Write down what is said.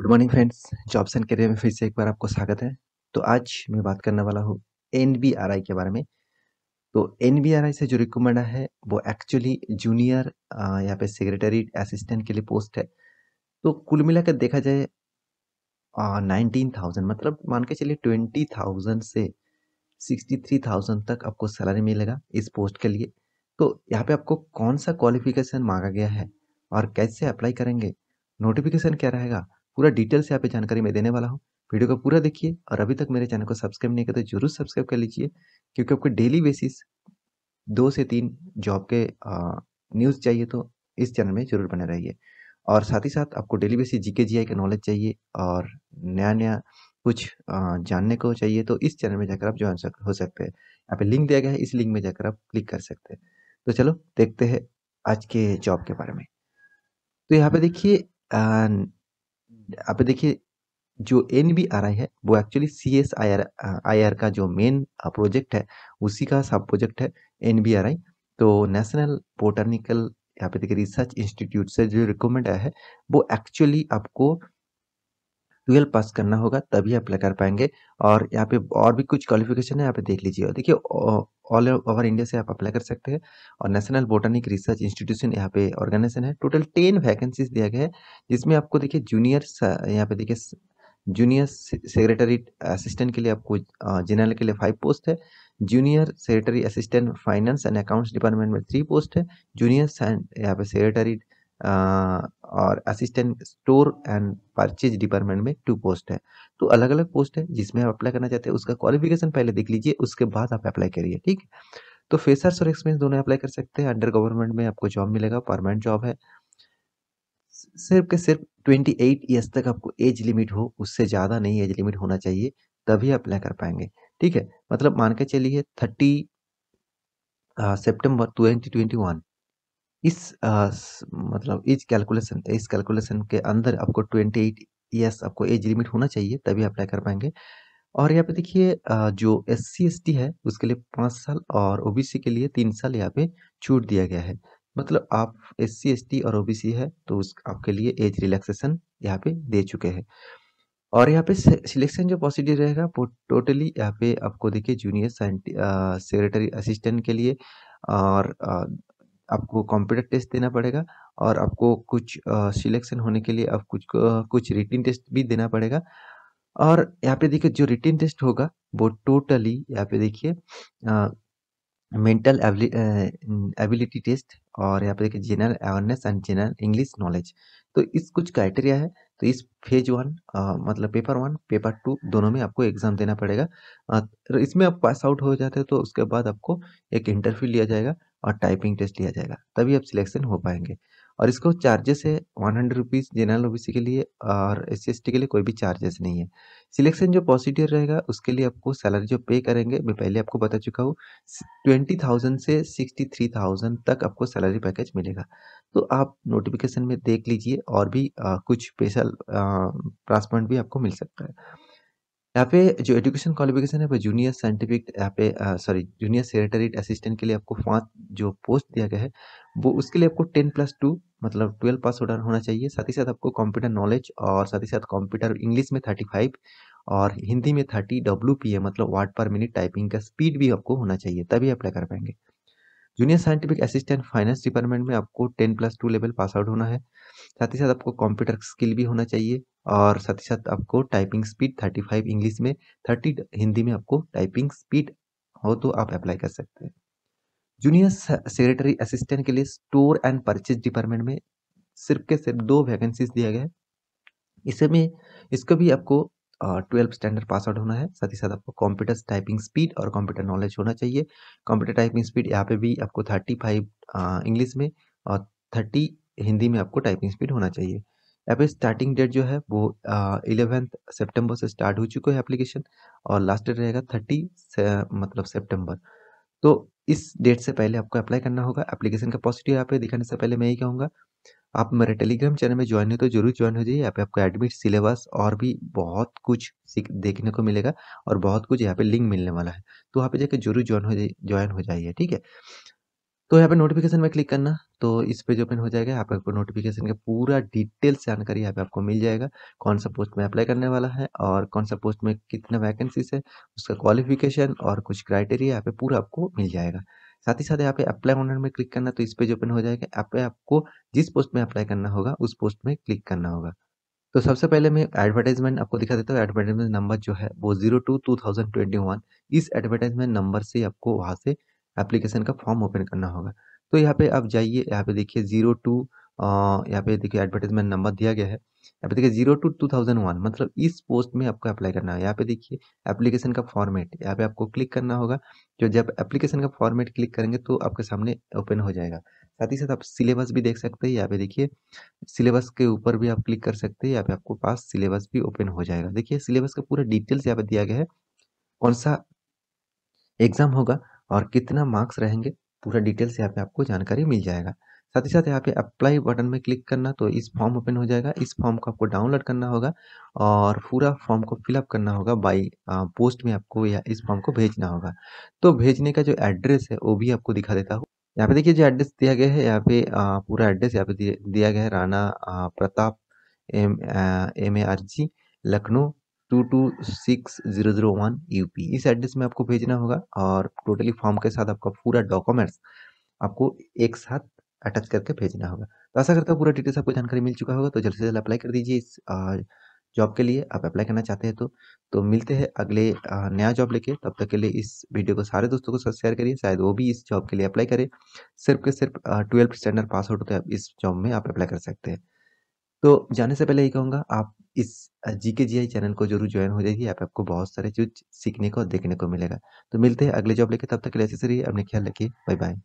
good morning friends jobs and career में फिर से एक बार आपको स्वागत है तो आज मैं बात करने वाला हूँ एन के बारे में तो एन से जो रिकमेंड है वो एक्चुअली जूनियर यहाँ पे सेक्रेटरी असिस्टेंट के लिए पोस्ट है तो कुल मिलाकर देखा जाए नाइनटीन थाउजेंड मतलब मान के चलिए ट्वेंटी थाउजेंड से सिक्सटी थ्री थाउजेंड तक आपको सैलरी मिलेगा इस पोस्ट के लिए तो यहाँ पे आपको कौन सा क्वालिफिकेशन मांगा गया है और कैसे अप्लाई करेंगे नोटिफिकेशन क्या रहेगा पूरा डिटेल से यहाँ पे जानकारी मैं देने वाला हूँ वीडियो को पूरा देखिए और अभी तक मेरे चैनल को सब्सक्राइब नहीं करते तो जरूर सब्सक्राइब कर लीजिए क्योंकि आपको डेली बेसिस दो से तीन जॉब के न्यूज़ चाहिए तो इस चैनल में जरूर बने रहिए और साथ ही साथ आपको डेली बेसिस जी के जी आई का नॉलेज चाहिए और नया नया कुछ जानने को चाहिए तो इस चैनल में जाकर आप ज्वाइन हो सकते हैं यहाँ पे लिंक दिया गया है इस लिंक में जाकर आप क्लिक कर सकते हैं तो चलो देखते हैं आज के जॉब के बारे में तो यहाँ पे देखिए आप देखिए जो एन बी आर आई है वो actually C S I R I R का जो मेन प्रोजेक्ट uh, है उसी का सब प्रोजेक्ट है एन बी आर आई तो नेशनल बोटानिकल यहाँ पे देखिए रिसर्च इंस्टीट्यूट से जो रिकमेंड आया है वो एक्चुअली आपको ट्वेल्व पास करना होगा तभी अप्लाई कर पाएंगे और यहाँ पे और भी कुछ क्वालिफिकेशन है यहाँ पे देख लीजिए देखिए ऑल ओवर इंडिया से आप अप्लाई कर सकते हैं और नेशनल बोटानिक रिसर्च इंस्टीट्यूशन यहाँ पे ऑर्गेनाइजेशन है टोटल टेन वैकेंसीज दिया गया है जिसमें आपको देखिए जूनियर यहाँ पे देखिए जूनियर सेक्रेटरी असिस्टेंट के लिए आपको जनरल के लिए फाइव पोस्ट है junior secretary assistant finance and accounts department में थ्री पोस्ट है जूनियर यहाँ पे सेक्रेटरी और assistant store and purchase department में टू पोस्ट है तो अलग अलग पोस्ट है जिसमें आप अप्लाई करना चाहते हैं उसका क्वालिफिकेशन पहले देख लीजिए उसके बाद आप अप्लाई करिए ठीक तो फेसर्स और एक्सपीरियंस दोनों अप्लाई कर सकते हैं अंडर गवर्नमेंट में आपको जॉब मिलेगा परमानेंट जॉब है सिर्फ के सिर्फ ट्वेंटी एट ईयर्स तक आपको एज लिमिट हो उससे ज़्यादा नहीं एज लिमिट होना चाहिए तभी अप्लाई कर पाएंगे ठीक है मतलब मान के चलिए thirty September twenty twenty one इस आ, मतलब एज कैलकुलेशन इस कैलकुलेशन के अंदर आपको ट्वेंटी एट ईयर्स आपको एज लिमिट होना चाहिए तभी अप्लाई कर पाएंगे और यहाँ पे देखिए जो एस सी एस टी है उसके लिए पाँच साल और ओ बी सी के लिए तीन साल यहाँ पे छूट दिया गया है मतलब आप एस सी एस टी और ओ बी सी है तो उस आपके लिए एज रिलैक्सेशन यहाँ पे दे चुके हैं और यहाँ पे सिलेक्शन जो प्रोसीजर रहेगा वो टोटली यहाँ पे आपको देखिए जूनियर सेक्रेटरी असिस्टेंट के लिए और आपको कंप्यूटर टेस्ट देना पड़ेगा और आपको कुछ सिलेक्शन होने के लिए आप कुछ कुछ रिटिन टेस्ट भी देना पड़ेगा और यहाँ पे देखिए जो रिटिन टेस्ट होगा वो टोटली यहाँ पे देखिए मेंटल एबिलिटी टेस्ट और यहाँ पे देखिए general awareness and general English knowledge तो इस कुछ क्राइटेरिया है तो इस फेज वन मतलब पेपर वन पेपर टू दोनों में आपको एग्ज़ाम देना पड़ेगा आ, तो इसमें आप पास आउट हो जाते हैं तो उसके बाद आपको एक इंटरव्यू लिया जाएगा और टाइपिंग टेस्ट लिया जाएगा तभी आप सिलेक्शन हो पाएंगे और इसको चार्जेस है वन हंड्रेड रुपीज़ जनरल ओ के लिए और एस सी के लिए कोई भी चार्जेस नहीं है सिलेक्शन जो प्रोसीडियर रहेगा उसके लिए आपको सैलरी जो पे करेंगे मैं पहले आपको बता चुका हूँ ट्वेंटी थाउजेंड से सिक्सटी थ्री थाउजेंड तक आपको सैलरी पैकेज मिलेगा तो आप नोटिफिकेशन में देख लीजिए और भी आ, कुछ स्पेशल ट्रांसपोर्ट भी आपको मिल सकता है यहाँ पे जो एजुकेशन क्वालिफिकेशन है वो जूनियर साइंटिफिक यहाँ पे सॉरी जूनियर सेक्रेटरी असिस्टेंट के लिए आपको पाँच जो पोस्ट दिया गया है वो उसके लिए आपको टेन प्लस टू मतलब ट्वेल्व पास होना होना चाहिए साथ ही साथ आपको कंप्यूटर नॉलेज और साथ ही साथ कंप्यूटर इंग्लिश में थर्टी फाइव और हिंदी में थर्टी डब्ल्यू पी ए मतलब वाट पर मिनट टाइपिंग का स्पीड भी आपको होना चाहिए तभी अप्लाई कर पाएंगे junior scientific assistant finance department में आपको ten plus two level pass out होना है साथ ही साथ आपको कंप्यूटर स्किल भी होना चाहिए और साथ ही साथ आपको typing speed thirty five English में थर्टी हिंदी में आपको टाइपिंग स्पीड हो तो आप अप्लाई कर सकते हैं जूनियर सेक्रेटरी असिस्टेंट के लिए स्टोर एंड परचेज डिपार्टमेंट में सिर्फ के सिर्फ दो वैकेंसीज दिया गया है इसमें इसको भी आपको ट्वेल्व स्टैंडर्ड पास आउट होना है साथ ही साथ आपको कंप्यूटर टाइपिंग स्पीड और कंप्यूटर नॉलेज होना चाहिए कंप्यूटर टाइपिंग स्पीड यहाँ पे भी आपको थर्टी फाइव इंग्लिश में और थर्टी हिंदी में आपको टाइपिंग स्पीड होना चाहिए यहाँ पे स्टार्टिंग डेट जो है वो इलेवेंथ सेप्टेम्बर से स्टार्ट हो चुका है एप्लीकेशन और लास्ट डेट रहेगा थर्टी से, मतलब सेप्टेम्बर तो इस डेट से पहले आपको अप्लाई करना होगा एप्लीकेशन का पॉजिटिव यहाँ पे दिखाने से पहले मैं यही कहूँगा आप मेरे टेलीग्राम चैनल में ज्वाइन हो तो जरूर ज्वाइन हो जाइए यहाँ पे आपको एडमिट सिलेबस और भी बहुत कुछ देखने को मिलेगा और बहुत कुछ यहाँ पे लिंक मिलने वाला है तो वहाँ पे जाके जरूर ज्वाइन हो जाइए ज्वाइन हो जाइए ठीक है तो यहाँ पे नोटिफिकेशन में क्लिक करना तो इस पेज ओपन हो जाएगा यहाँ पे आपको नोटिफिकेशन का पूरा डिटेल्स जानकारी यहाँ पे आपको मिल जाएगा कौन सा पोस्ट में अप्लाई करने वाला है और कौन सा पोस्ट में कितना वैकेंसीज है उसका क्वालिफिकेशन और कुछ क्राइटेरिया यहाँ पे पूरा आपको मिल जाएगा साथ ही साथ यहाँ पे अप्लाई ऑनर में क्लिक करना तो इस पेज ओपन हो जाएगा यहाँ पे आपको जिस पोस्ट में अप्लाई करना होगा उस पोस्ट में क्लिक करना होगा तो सबसे पहले मैं एडवर्टाइजमेंट आपको दिखा देता हूँ एडवर्टाइजमेंट नंबर जो है वो zero two two thousand twenty one इस एडवर्टाइजमेंट नंबर से आपको वहाँ से एप्लीकेशन का फॉर्म ओपन करना होगा तो यहाँ पे आप जाइए यहाँ पे देखिए जीरो टू यहाँ पे देखिए एडवर्टाइजमेंट नंबर दिया गया है यहाँ पे देखिए zero two two thousand one मतलब इस पोस्ट में आपको अप्लाई करना है यहाँ पे देखिए एप्लीकेशन का फॉर्मेट यहाँ पे आपको क्लिक करना होगा जो तो जब एप्लीकेशन का फॉर्मेट क्लिक करेंगे तो आपके सामने ओपन हो जाएगा साथ ही साथ आप सिलेबस भी देख सकते हैं यहाँ पे देखिए सिलेबस के ऊपर भी आप क्लिक कर सकते हैं यहाँ पे आपको पास सिलेबस भी ओपन हो जाएगा देखिए सिलेबस का पूरा डिटेल्स यहाँ पे दिया गया है कौन सा एग्जाम होगा और कितना मार्क्स रहेंगे पूरा डिटेल्स यहाँ पे आपको जानकारी मिल जाएगा साथ ही साथ यहाँ पे अप्लाई बटन में क्लिक करना तो इस फॉर्म ओपन हो जाएगा इस फॉर्म को आपको डाउनलोड करना होगा और पूरा फॉर्म को फिलअप करना होगा बाई पोस्ट में आपको या इस फॉर्म को भेजना होगा तो भेजने का जो एड्रेस है वो भी आपको दिखा देता हूँ यहाँ पे देखिए जो एड्रेस दिया गया है यहाँ पे पूरा एड्रेस यहाँ पे दिया गया है Rana Pratap M M A R G Lucknow two two six zero zero one U P इस एड्रेस में आपको भेजना होगा और टोटली फॉर्म के साथ आपका पूरा डॉक्यूमेंट्स आपको एक साथ अटैच करके भेजना होगा तो ऐसा करता हूँ पूरा डिटेल्स आपको जानकारी मिल चुका होगा तो जल्द से जल्द अप्लाई कर दीजिए इस जॉब के लिए आप अप्लाई करना चाहते हैं तो तो मिलते हैं अगले नया जॉब लेके तब तक के लिए इस वीडियो को सारे दोस्तों को शेयर करिए शायद वो भी इस जॉब के लिए अप्लाई करें सिर्फ के सिर्फ ट्वेल्थ स्टैंडर्ड पास आउट होते हैं इस जॉब में आप अप्लाई कर सकते हैं तो जाने से पहले ये कहूँगा आप इस जी के जी आई चैनल को जरूर ज्वाइन हो जाइए आप आपको बहुत सारे चीज सीखने को और देखने को मिलेगा तो मिलते हैं अगले जॉब लेके तब तक के लिए ऐसे रहिए अपने ख्याल रखिए बाय बाय